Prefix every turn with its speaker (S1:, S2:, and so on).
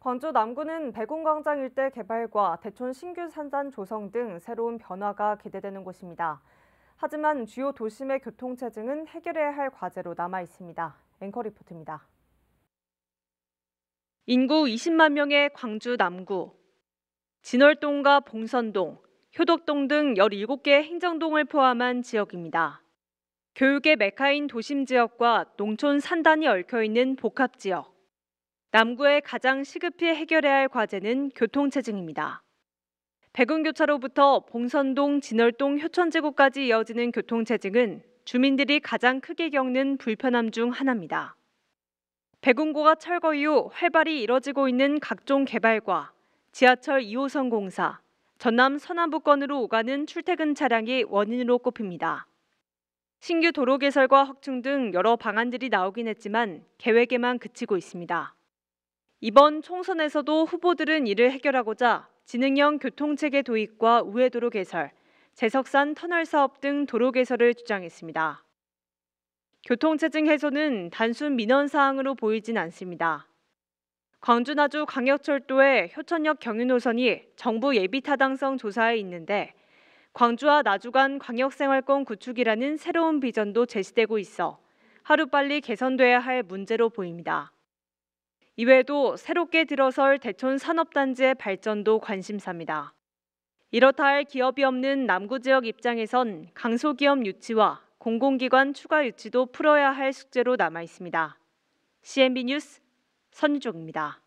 S1: 건조 남구는 백운광장 일대 개발과 대촌 신규 산단 조성 등 새로운 변화가 기대되는 곳입니다. 하지만 주요 도심의 교통체증은 해결해야 할 과제로 남아 있습니다. 앵커 리포트입니다. 인구 20만 명의 광주 남구. 진월동과 봉선동, 효덕동 등 17개의 행정동을 포함한 지역입니다. 교육의 메카인 도심 지역과 농촌 산단이 얽혀 있는 복합 지역. 남구의 가장 시급히 해결해야 할 과제는 교통체증입니다. 백운교차로부터 봉선동, 진월동, 효천지구까지 이어지는 교통체증은 주민들이 가장 크게 겪는 불편함 중 하나입니다. 백운고가 철거 이후 활발히 이뤄지고 있는 각종 개발과 지하철 2호선 공사, 전남 서남부권으로 오가는 출퇴근 차량이 원인으로 꼽힙니다. 신규 도로 개설과 확충 등 여러 방안들이 나오긴 했지만 계획에만 그치고 있습니다. 이번 총선에서도 후보들은 이를 해결하고자 지능형 교통체계 도입과 우회도로 개설, 제석산 터널 사업 등 도로 개설을 주장했습니다. 교통체증 해소는 단순 민원 사항으로 보이진 않습니다. 광주나주 광역철도의 효천역 경유 노선이 정부 예비 타당성 조사에 있는데 광주와 나주 간 광역생활권 구축이라는 새로운 비전도 제시되고 있어 하루빨리 개선돼야 할 문제로 보입니다. 이외에도 새롭게 들어설 대촌 산업단지의 발전도 관심사입니다. 이렇다 할 기업이 없는 남구 지역 입장에선 강소기업 유치와 공공기관 추가 유치도 풀어야 할 숙제로 남아 있습니다. CNB 뉴스 선유종입니다.